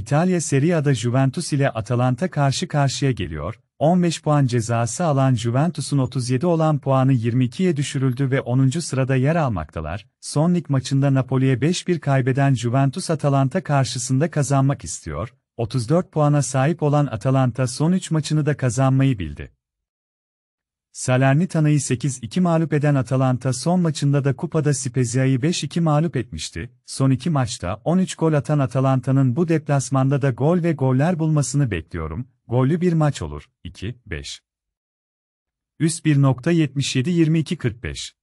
İtalya Serie A'da Juventus ile Atalanta karşı karşıya geliyor. 15 puan cezası alan Juventus'un 37 olan puanı 22'ye düşürüldü ve 10. sırada yer almaktalar. Son lig maçında Napoli'ye 5-1 kaybeden Juventus Atalanta karşısında kazanmak istiyor. 34 puana sahip olan Atalanta son 3 maçını da kazanmayı bildi. Salernita'yı 8-2 mağlup eden Atalanta son maçında da kupada Spezia'yı 5-2 mağlup etmişti. Son iki maçta 13 gol atan Atalanta'nın bu deplasmanda da gol ve goller bulmasını bekliyorum. Gollü bir maç olur. 2-5. Üst 1.77-22-45